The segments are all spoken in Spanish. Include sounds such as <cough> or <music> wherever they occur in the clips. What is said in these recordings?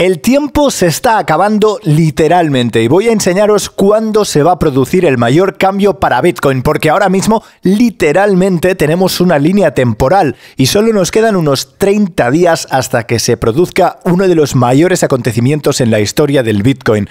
El tiempo se está acabando literalmente y voy a enseñaros cuándo se va a producir el mayor cambio para Bitcoin, porque ahora mismo literalmente tenemos una línea temporal y solo nos quedan unos 30 días hasta que se produzca uno de los mayores acontecimientos en la historia del Bitcoin.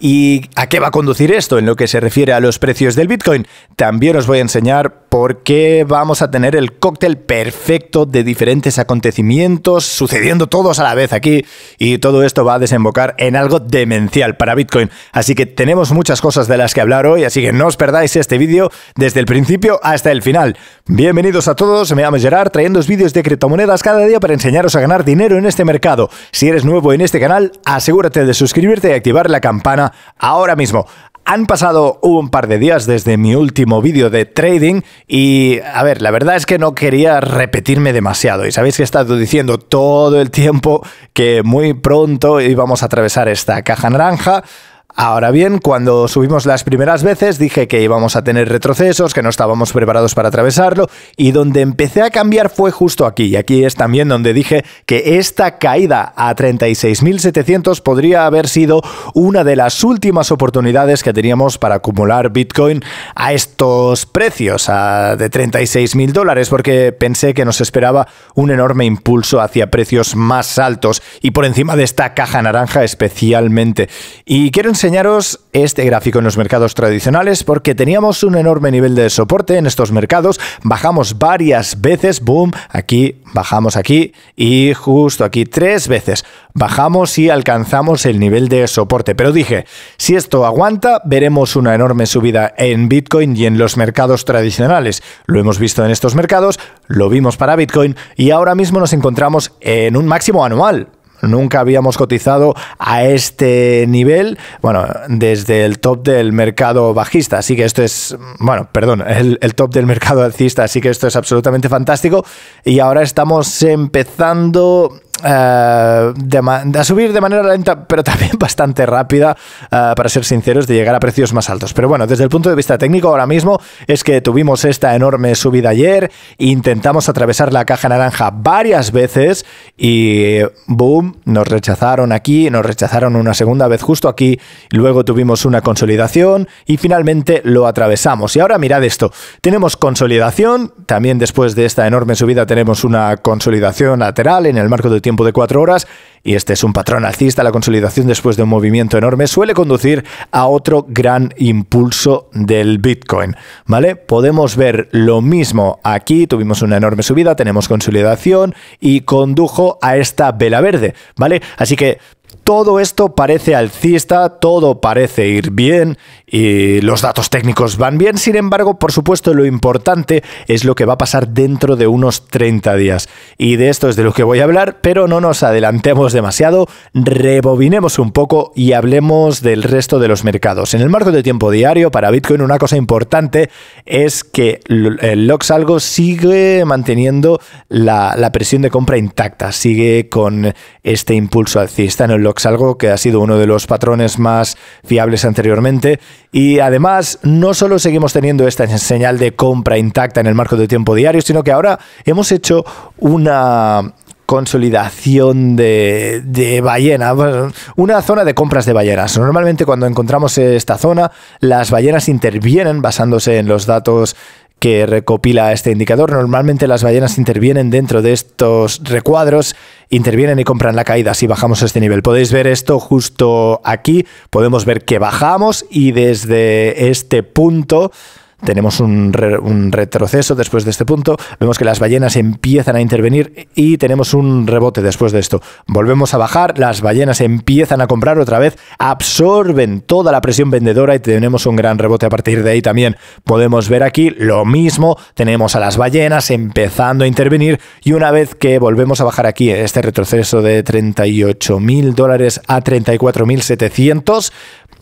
¿Y a qué va a conducir esto en lo que se refiere a los precios del Bitcoin? También os voy a enseñar porque vamos a tener el cóctel perfecto de diferentes acontecimientos sucediendo todos a la vez aquí y todo esto va a desembocar en algo demencial para Bitcoin. Así que tenemos muchas cosas de las que hablar hoy, así que no os perdáis este vídeo desde el principio hasta el final. Bienvenidos a todos, me llamo Gerard, trayendo vídeos de criptomonedas cada día para enseñaros a ganar dinero en este mercado. Si eres nuevo en este canal, asegúrate de suscribirte y activar la campana ahora mismo. Han pasado un par de días desde mi último vídeo de trading y, a ver, la verdad es que no quería repetirme demasiado y sabéis que he estado diciendo todo el tiempo que muy pronto íbamos a atravesar esta caja naranja. Ahora bien, cuando subimos las primeras veces dije que íbamos a tener retrocesos, que no estábamos preparados para atravesarlo y donde empecé a cambiar fue justo aquí. Y aquí es también donde dije que esta caída a 36.700 podría haber sido una de las últimas oportunidades que teníamos para acumular Bitcoin a estos precios a de 36.000 dólares porque pensé que nos esperaba un enorme impulso hacia precios más altos y por encima de esta caja naranja especialmente. Y quiero enseñaros este gráfico en los mercados tradicionales porque teníamos un enorme nivel de soporte en estos mercados, bajamos varias veces, boom, aquí bajamos aquí y justo aquí tres veces, bajamos y alcanzamos el nivel de soporte, pero dije, si esto aguanta, veremos una enorme subida en Bitcoin y en los mercados tradicionales. Lo hemos visto en estos mercados, lo vimos para Bitcoin y ahora mismo nos encontramos en un máximo anual Nunca habíamos cotizado a este nivel, bueno, desde el top del mercado bajista. Así que esto es, bueno, perdón, el, top del mercado alcista. Así que esto es absolutamente fantástico. Y ahora estamos empezando eh, de, a subir de manera lenta, <laughs> pero también bastante rápida, eh, para ser sinceros, de llegar a precios más altos. Pero bueno, desde el punto de vista técnico, ahora mismo es que tuvimos esta enorme subida ayer, intentamos atravesar la caja naranja varias veces y boom, nos rechazaron aquí, nos rechazaron una segunda vez justo aquí, luego tuvimos una consolidación y finalmente lo atravesamos. Y ahora mirad esto, tenemos consolidación, también después de esta enorme subida tenemos una consolidación lateral en el marco de tiempo tiempo de cuatro horas, y este es un patrón alcista, la consolidación después de un movimiento enorme suele conducir a otro gran impulso del Bitcoin. ¿Vale? Podemos ver lo mismo aquí, tuvimos una enorme subida, tenemos consolidación y condujo a esta vela verde. ¿Vale? Así que todo esto parece alcista, todo parece ir bien y los datos técnicos van bien, sin embargo, por supuesto, lo importante es lo que va a pasar dentro de unos 30 días. Y de esto es de lo que voy a hablar, pero no nos adelantemos demasiado, rebobinemos un poco y hablemos del resto de los mercados. En el marco de tiempo diario, para Bitcoin, una cosa importante es que el algo sigue manteniendo la, la presión de compra intacta, sigue con este impulso alcista. En LOX, algo que ha sido uno de los patrones más fiables anteriormente. Y además, no solo seguimos teniendo esta señal de compra intacta en el marco de tiempo diario, sino que ahora hemos hecho una, consolidación de, de, ballena, una zona de compras de ballenas. Normalmente cuando encontramos esta zona, las ballenas intervienen basándose en los datos que recopila este indicador. Normalmente las ballenas intervienen dentro de estos recuadros, intervienen y compran la caída si bajamos este nivel. Podéis ver esto justo aquí, podemos ver que bajamos y desde este punto tenemos un, retroceso después de este punto, vemos que las ballenas empiezan a intervenir y tenemos un rebote después de esto. Volvemos a bajar, las ballenas empiezan a comprar otra vez, absorben toda la presión vendedora y tenemos un gran rebote a partir de ahí también. Podemos ver aquí lo mismo, tenemos a las ballenas empezando a intervenir y una vez que volvemos a bajar aquí este retroceso de 38.000 dólares a 34.700,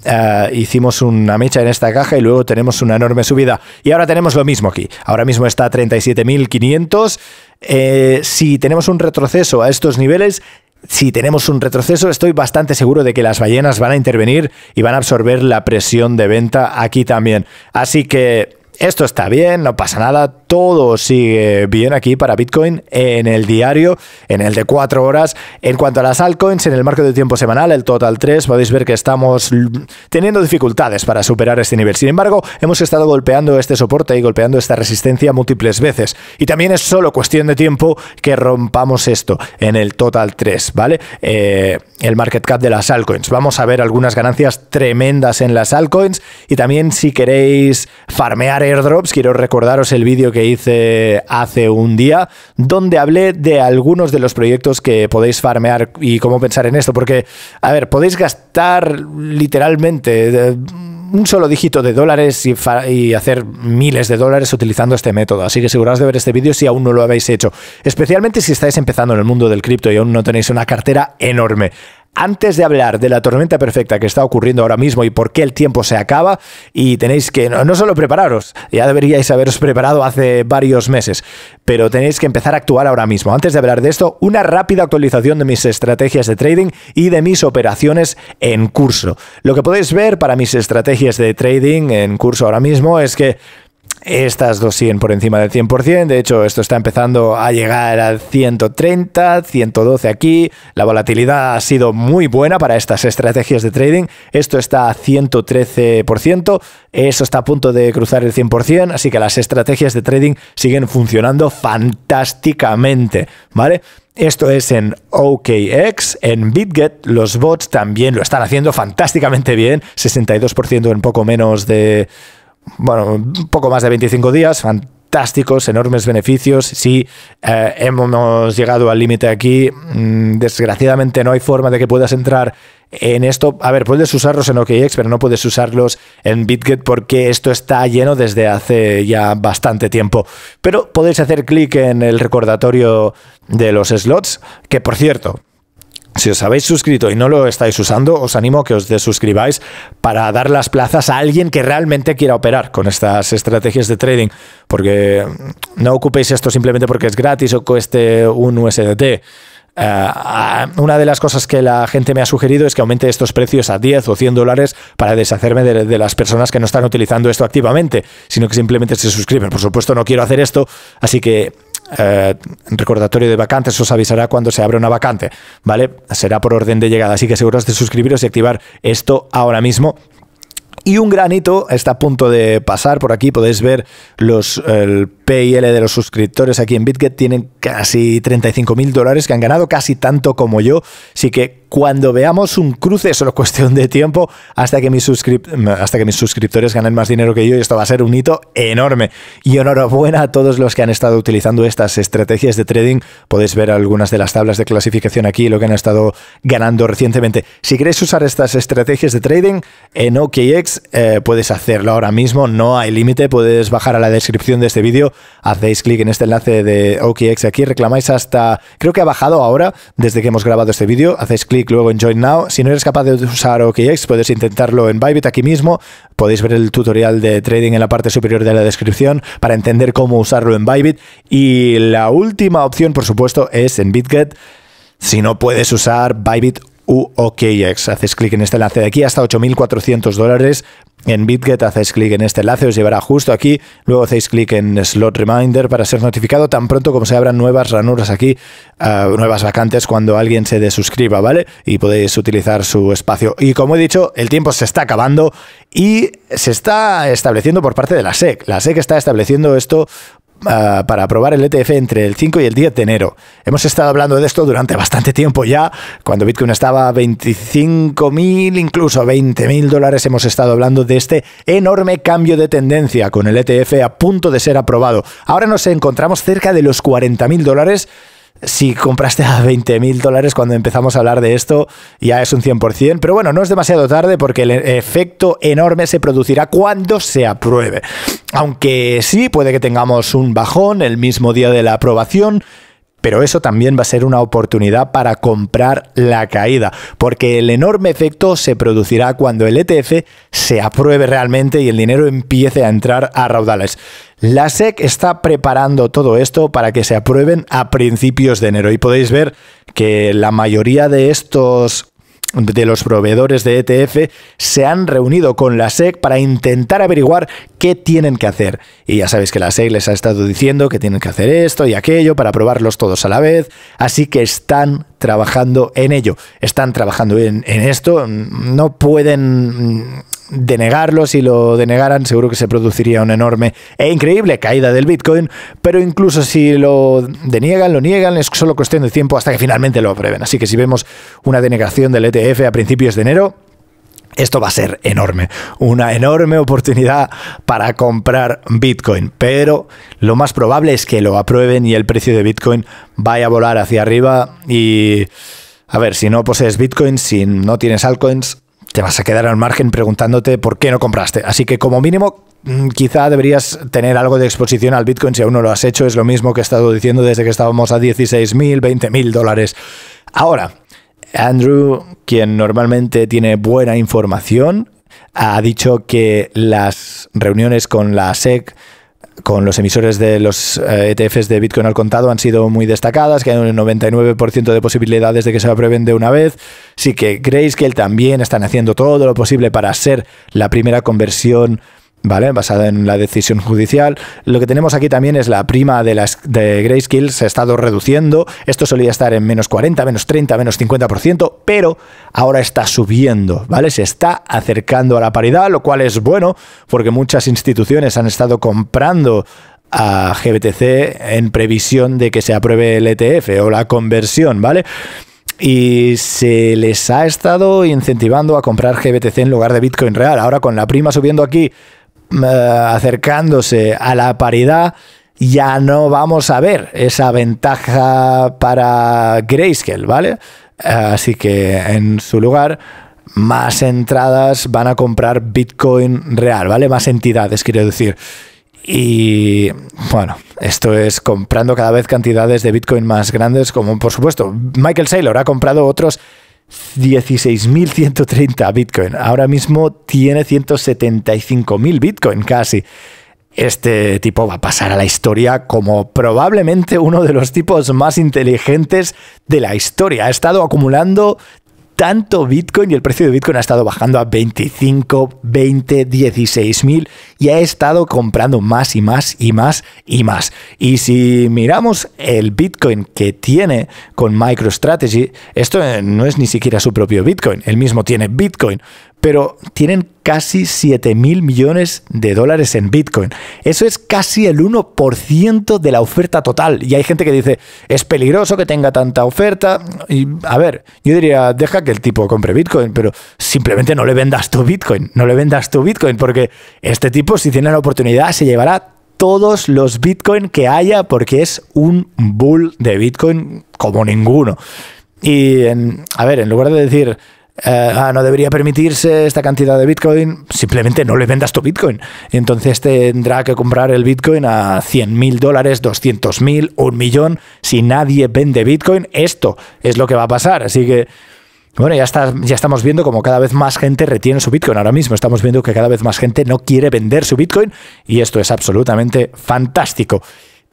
eh, hicimos una mecha en esta caja y luego tenemos una enorme subida. Y ahora tenemos lo mismo aquí. Ahora mismo está a 37.500. Eh, si tenemos un retroceso a estos niveles, si tenemos un retroceso, estoy bastante seguro de que las ballenas van a intervenir y van a absorber la presión de venta aquí también. Así que esto está bien, no pasa nada, todo sigue bien aquí para Bitcoin en el diario, en el de cuatro horas. En cuanto a las altcoins, en el marco de tiempo semanal, el total 3, podéis ver que estamos teniendo dificultades para superar este nivel. Sin embargo, hemos estado golpeando este soporte y golpeando esta resistencia múltiples veces. Y también es solo cuestión de tiempo que rompamos esto en el total 3, ¿vale? Eh, el market cap de las altcoins. Vamos a ver algunas ganancias tremendas en las altcoins y también si queréis farmear airdrops, quiero recordaros el vídeo que hice hace un día, donde hablé de algunos de los proyectos que podéis farmear y cómo pensar en esto, porque, a ver, podéis gastar literalmente eh, un solo dígito de dólares y, hacer miles de dólares utilizando este método. Así que aseguraos de ver este vídeo si aún no lo habéis hecho, especialmente si estáis empezando en el mundo del cripto y aún no tenéis una cartera enorme. Antes de hablar de la tormenta perfecta que está ocurriendo ahora mismo y por qué el tiempo se acaba, y tenéis que no, solo prepararos, ya deberíais haberos preparado hace varios meses, pero tenéis que empezar a actuar ahora mismo. Antes de hablar de esto, una rápida actualización de mis estrategias de trading y de mis operaciones en curso. Lo que podéis ver para mis estrategias de trading en curso ahora mismo es que estas dos siguen por encima del 100%, de hecho esto está empezando a llegar al 130, 112 aquí, la volatilidad ha sido muy buena para estas estrategias de trading, esto está a 113%, eso está a punto de cruzar el 100%, así que las estrategias de trading siguen funcionando fantásticamente, ¿vale? Esto es en OKX, en BitGet los bots también lo están haciendo fantásticamente bien, 62% en poco menos de bueno, un poco más de 25 días, fantásticos, enormes beneficios. sí, eh, hemos llegado al límite aquí, mm, desgraciadamente no hay forma de que puedas entrar en esto, a ver, puedes usarlos en OKX, pero no puedes usarlos en BitGet porque esto está lleno desde hace ya bastante tiempo. Pero podéis hacer clic en el recordatorio de los slots, que por cierto, si os habéis suscrito y no lo estáis usando, os animo a que os desuscribáis para dar las plazas a alguien que realmente quiera operar con estas estrategias de trading. Porque no ocupéis esto simplemente porque es gratis o cueste un USDT. Eh, una de las cosas que la gente me ha sugerido es que aumente estos precios a 10 o 100 dólares para deshacerme de, las personas que no están utilizando esto activamente, sino que simplemente se suscriben. Por supuesto, no quiero hacer esto, así que eh, recordatorio de vacantes os avisará cuando se abra una vacante, ¿vale? Será por orden de llegada, así que aseguraos de suscribiros y activar esto ahora mismo y un granito está a punto de pasar por aquí. Podéis ver los, y PIL de los suscriptores aquí en BitGet tienen casi 35 mil dólares que han ganado, casi tanto como yo. Así que cuando veamos un cruce, es solo cuestión de tiempo, hasta que, mis hasta que mis suscriptores ganen más dinero que yo y esto va a ser un hito enorme. Y enhorabuena a todos los que han estado utilizando estas estrategias de trading. Podéis ver algunas de las tablas de clasificación aquí, lo que han estado ganando recientemente. Si queréis usar estas estrategias de trading en OKX, eh, puedes hacerlo ahora mismo, no hay límite, puedes bajar a la descripción de este vídeo hacéis clic en este enlace de OKX aquí, reclamáis hasta, creo que ha bajado ahora desde que hemos grabado este vídeo, hacéis clic luego en Join Now. Si no eres capaz de usar OKX, puedes intentarlo en Bybit aquí mismo. Podéis ver el tutorial de trading en la parte superior de la descripción para entender cómo usarlo en Bybit. Y la última opción, por supuesto, es en BitGet. Si no puedes usar Bybit UOKX. Haces clic en este enlace de aquí hasta 8.400 dólares. En BitGet hacéis clic en este enlace, os llevará justo aquí. Luego hacéis clic en Slot Reminder para ser notificado tan pronto como se abran nuevas ranuras aquí, eh, nuevas vacantes cuando alguien se desuscriba, ¿vale? Y podéis utilizar su espacio. Y como he dicho, el tiempo se está acabando y se está estableciendo por parte de la SEC. La SEC está estableciendo esto Ah, para aprobar el ETF entre el 5 y el 10 de enero. Hemos estado hablando de esto durante bastante tiempo ya, cuando Bitcoin estaba a 25.000, incluso 20.000 dólares, hemos estado hablando de este enorme cambio de tendencia con el ETF a punto de ser aprobado. Ahora nos encontramos cerca de los 40.000 dólares si compraste a 20 mil dólares cuando empezamos a hablar de esto, ya es un 100%. Pero bueno, no es demasiado tarde porque el efecto enorme se producirá cuando se apruebe. Aunque sí, puede que tengamos un bajón el mismo día de la aprobación. Pero eso también va a ser una oportunidad para comprar la caída, porque el enorme efecto se producirá cuando el ETF se apruebe realmente y el dinero empiece a entrar a raudales. La SEC está preparando todo esto para que se aprueben a principios de enero y podéis ver que la mayoría de estos de los proveedores de ETF se han reunido con la SEC para intentar averiguar qué tienen que hacer. Y ya sabéis que la SEC les ha estado diciendo que tienen que hacer esto y aquello para probarlos todos a la vez, así que están trabajando en ello, están trabajando en, en esto, no pueden denegarlo, si lo denegaran seguro que se produciría una enorme e increíble caída del Bitcoin, pero incluso si lo deniegan, lo niegan, es solo cuestión de tiempo hasta que finalmente lo aprueben. Así que si vemos una denegación del ETF a principios de enero, esto va a ser enorme, una enorme oportunidad para comprar Bitcoin, pero lo más probable es que lo aprueben y el precio de Bitcoin vaya a volar hacia arriba y... A ver, si no posees Bitcoin, si no tienes altcoins, te vas a quedar al margen preguntándote por qué no compraste. Así que como mínimo mm, quizá deberías tener algo de exposición al Bitcoin si aún no lo has hecho. Es lo mismo que he estado diciendo desde que estábamos a 16.000, 20.000 dólares. Ahora, Andrew, quien normalmente tiene buena información, ha dicho que las reuniones con la SEC con los emisores de los ETFs eh, e de Bitcoin al contado han sido muy destacadas, que hay un 99% de posibilidades de que se aprueben de una vez. Sí que creéis que él también están haciendo todo lo posible para ser la primera conversión ¿vale? Basada en la decisión judicial. Lo que tenemos aquí también es la prima de, las, de Grayscale se ha estado reduciendo. Esto solía estar en menos 40, menos 30, menos 50%, pero ahora está subiendo, ¿vale? Se está acercando a la paridad, lo cual es bueno porque muchas instituciones han estado comprando a GBTC en previsión de que se apruebe el ETF o la conversión, ¿vale? y se les ha estado incentivando a comprar GBTC en lugar de Bitcoin real. Ahora con la prima subiendo aquí eh, acercándose a la paridad, ya no vamos a ver esa ventaja para Grayscale, ¿vale? Así que en su lugar, más entradas van a comprar Bitcoin real, ¿vale? Más entidades, quiero decir. Y bueno, esto es comprando cada vez cantidades de Bitcoin más grandes, como por supuesto Michael Saylor ha comprado otros 16.130 Bitcoin. Ahora mismo tiene 175.000 Bitcoin casi. Este tipo va a pasar a la historia como probablemente uno de los tipos más inteligentes de la historia. Ha estado acumulando tanto Bitcoin y el precio de Bitcoin ha estado bajando a 25, 20, 16 mil y ha estado comprando más y más y más y más. Y si miramos el Bitcoin que tiene con MicroStrategy, esto eh, no es ni siquiera su propio Bitcoin, el mismo tiene Bitcoin, pero tienen casi 7 mil millones de dólares en Bitcoin. Eso es casi el 1% de la oferta total. Y hay gente que dice, es peligroso que tenga tanta oferta. Y, a ver, yo diría, deja que el tipo compre Bitcoin, pero simplemente no le vendas tu Bitcoin, no le vendas tu Bitcoin, porque este tipo, si tiene la oportunidad, se llevará todos los Bitcoin que haya, porque es un bull de Bitcoin como ninguno. Y, a ver, en lugar de decir eh, ah, no debería permitirse esta cantidad de Bitcoin, simplemente no le vendas tu Bitcoin. Entonces tendrá que comprar el Bitcoin a 100 mil dólares, 200.000, mil, un millón. Si nadie vende Bitcoin, esto es lo que va a pasar. Así que... Bueno, ya, ya estamos viendo como cada vez más gente retiene su Bitcoin. Ahora mismo estamos viendo que cada vez más gente no quiere vender su Bitcoin y esto es absolutamente fantástico.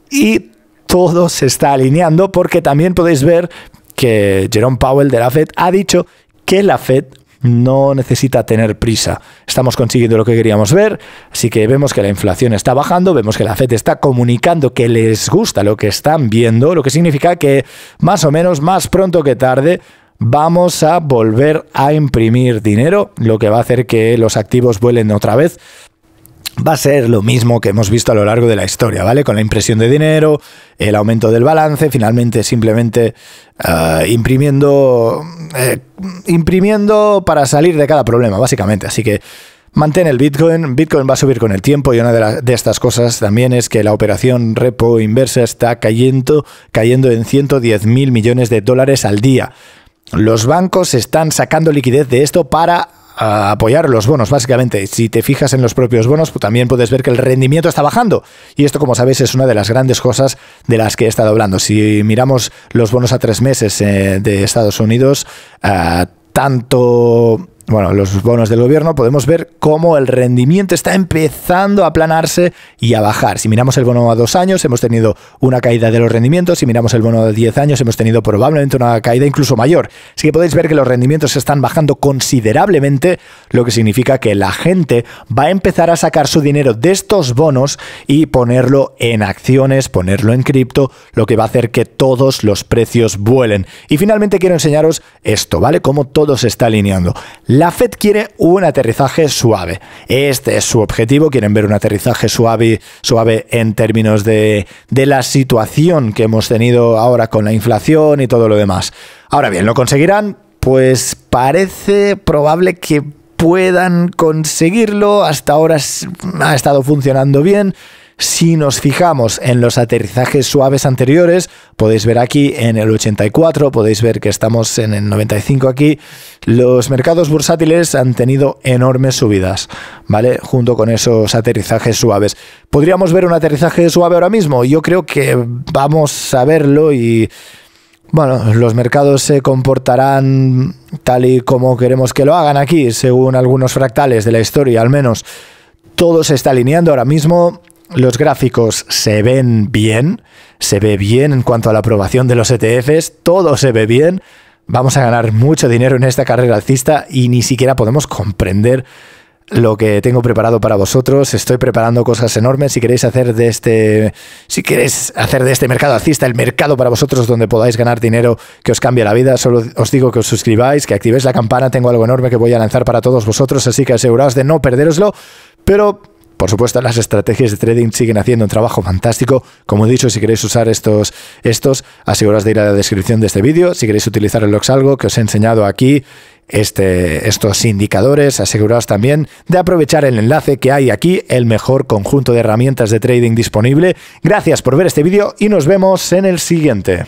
Y todo se está alineando porque también podéis ver que Jerome Powell de la Fed ha dicho que la Fed no necesita tener prisa. Estamos consiguiendo lo que queríamos ver, así que vemos que la inflación está bajando, vemos que la Fed está comunicando que les gusta lo que están viendo, lo que significa que más o menos más pronto que tarde vamos a volver a imprimir dinero, lo que va a hacer que los activos vuelen otra vez va a ser lo mismo que hemos visto a lo largo de la historia, ¿vale? Con la impresión de dinero, el aumento del balance, finalmente simplemente eh, imprimiendo, eh, imprimiendo para salir de cada problema, básicamente. Así que mantén el Bitcoin, Bitcoin va a subir con el tiempo y una de, estas cosas también es que la operación repo inversa está cayendo, cayendo en 110 mil millones de dólares al día. Los bancos están sacando liquidez de esto para a apoyar los bonos, básicamente. Si te fijas en los propios bonos, pues también puedes ver que el rendimiento está bajando. Y esto, como sabéis, es una de las grandes cosas de las que he estado hablando. Si miramos los bonos a tres meses eh, de Estados Unidos, eh, tanto bueno, los bonos del gobierno, podemos ver cómo el rendimiento está empezando a aplanarse y a bajar. Si miramos el bono a dos años, hemos tenido una caída de los rendimientos. Si miramos el bono a diez años, hemos tenido probablemente una caída incluso mayor. Así que podéis ver que los rendimientos se están bajando considerablemente, lo que significa que la gente va a empezar a sacar su dinero de estos bonos y ponerlo en acciones, ponerlo en cripto, lo que va a hacer que todos los precios vuelen. Y finalmente quiero enseñaros esto, ¿vale? Cómo todo se está alineando la Fed quiere un aterrizaje suave. Este es su objetivo. Quieren ver un aterrizaje suave, suave en términos de, de la situación que hemos tenido ahora con la inflación y todo lo demás. Ahora bien, ¿lo conseguirán? Pues parece probable que puedan conseguirlo. Hasta ahora ha estado funcionando bien. Si nos fijamos en los aterrizajes suaves anteriores, podéis ver aquí en el 84, podéis ver que estamos en el 95 aquí, los mercados bursátiles han tenido enormes subidas, ¿vale? Junto con esos aterrizajes suaves. ¿Podríamos ver un aterrizaje suave ahora mismo? Yo creo que vamos a verlo y... Bueno, los mercados se comportarán tal y como queremos que lo hagan aquí, según algunos fractales de la historia al menos. Todo se está alineando ahora mismo los gráficos se ven bien, se ve bien en cuanto a la aprobación de los ETFs, todo se ve bien, vamos a ganar mucho dinero en esta carrera alcista y ni siquiera podemos comprender lo que tengo preparado para vosotros. Estoy preparando cosas enormes. Si queréis hacer de este, si queréis hacer de este mercado alcista el mercado para vosotros donde podáis ganar dinero que os cambie la vida, solo os digo que os suscribáis, que activéis la campana. Tengo algo enorme que voy a lanzar para todos vosotros, así que aseguraos de no perderoslo. Pero por supuesto, las estrategias de trading siguen haciendo un trabajo fantástico. Como he dicho, si queréis usar estos, estos aseguraos de ir a la descripción de este vídeo. Si queréis utilizar el algo que os he enseñado aquí, este, estos indicadores, aseguraos también de aprovechar el enlace que hay aquí, el mejor conjunto de herramientas de trading disponible. Gracias por ver este vídeo y nos vemos en el siguiente.